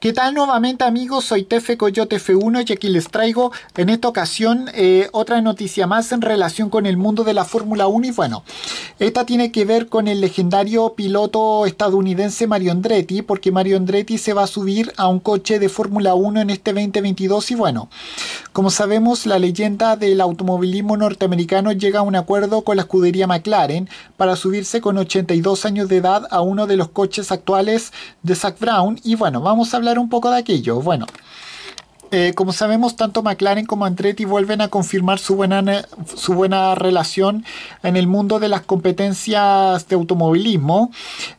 ¿Qué tal nuevamente amigos? Soy Tefe Coyote F1 y aquí les traigo en esta ocasión eh, otra noticia más en relación con el mundo de la Fórmula 1 y bueno, esta tiene que ver con el legendario piloto estadounidense Mario Andretti porque Mario Andretti se va a subir a un coche de Fórmula 1 en este 2022 y bueno, como sabemos la leyenda del automovilismo norteamericano llega a un acuerdo con la escudería McLaren para subirse con 82 años de edad a uno de los coches actuales de Zach Brown y bueno, vamos a hablar un poco de aquello. Bueno, eh, como sabemos, tanto McLaren como Andretti vuelven a confirmar su buena, su buena relación en el mundo de las competencias de automovilismo.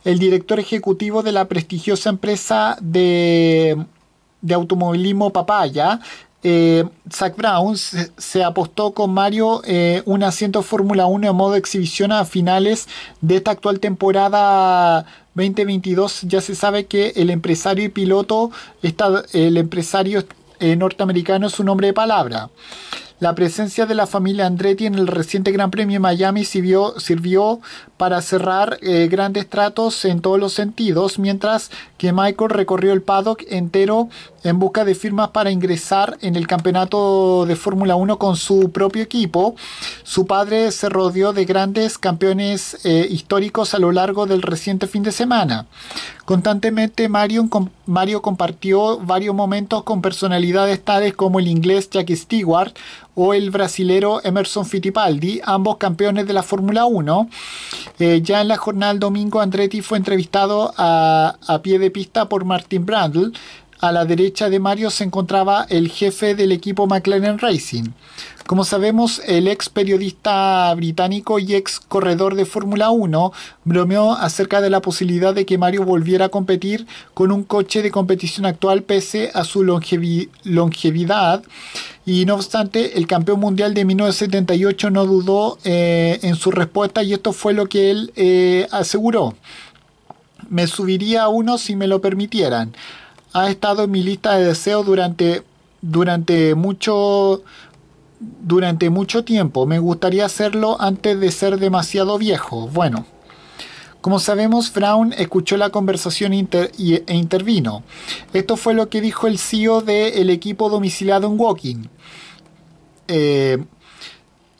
El director ejecutivo de la prestigiosa empresa de de automovilismo Papaya, eh, Zach Brown se, apostó con Mario eh, un asiento Fórmula 1 en modo exhibición a finales de esta actual temporada 2022. Ya se sabe que el empresario y piloto, está, el empresario eh, norteamericano es un hombre de palabra. La presencia de la familia Andretti en el reciente Gran Premio de Miami sirvió, para cerrar eh, grandes tratos en todos los sentidos, mientras que Michael recorrió el paddock entero en busca de firmas para ingresar en el campeonato de Fórmula 1 con su propio equipo. Su padre se rodeó de grandes campeones eh, históricos a lo largo del reciente fin de semana. Constantemente Mario, Mario compartió varios momentos con personalidades tales como el inglés Jackie Stewart o el brasilero Emerson Fittipaldi, ambos campeones de la Fórmula 1. Eh, ya en la jornada domingo, Andretti fue entrevistado a, a pie de pista por Martin Brandl, a la derecha de Mario se encontraba el jefe del equipo McLaren Racing. Como sabemos, el ex periodista británico y ex corredor de Fórmula 1 bromeó acerca de la posibilidad de que Mario volviera a competir con un coche de competición actual pese a su longevidad. Y no obstante, el campeón mundial de 1978 no dudó eh, en su respuesta y esto fue lo que él eh, aseguró. Me subiría a uno si me lo permitieran ha estado en mi lista de deseos durante, durante, mucho, durante mucho tiempo. Me gustaría hacerlo antes de ser demasiado viejo. Bueno. Como sabemos, Brown escuchó la conversación e intervino. Esto fue lo que dijo el CEO del equipo domiciliado en Walking. Eh,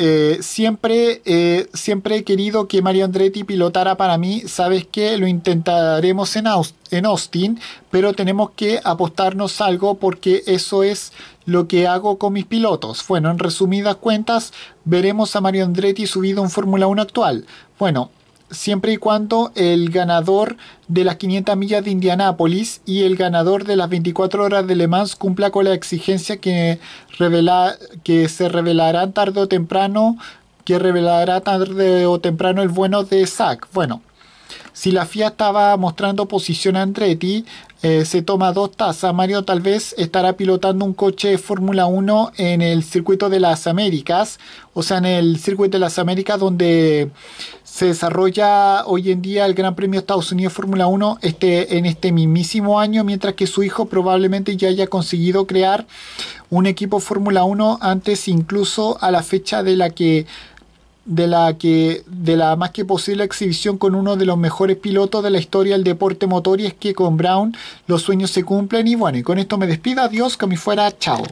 eh, siempre, eh, siempre he querido que Mario Andretti pilotara para mí. Sabes que lo intentaremos en, en Austin, pero tenemos que apostarnos algo porque eso es lo que hago con mis pilotos. Bueno, en resumidas cuentas, veremos a Mario Andretti subido en Fórmula 1 actual. Bueno, siempre y cuando el ganador de las 500 millas de Indianápolis y el ganador de las 24 horas de Le Mans cumpla con la exigencia que, revela, que se revelará tarde o temprano, que revelará tarde o temprano el bueno de Zack. Bueno, si la FIA estaba mostrando posición a Andretti, eh, se toma dos tazas. Mario tal vez estará pilotando un coche Fórmula 1 en el circuito de las Américas, o sea, en el circuito de las Américas donde se desarrolla hoy en día el Gran Premio Estados Unidos Fórmula 1 este, en este mismísimo año, mientras que su hijo probablemente ya haya conseguido crear un equipo Fórmula 1 antes incluso a la fecha de la que de la, que, de la más que posible exhibición con uno de los mejores pilotos de la historia del deporte motor y es que con Brown los sueños se cumplen y bueno, y con esto me despido, adiós, que me fuera, chao.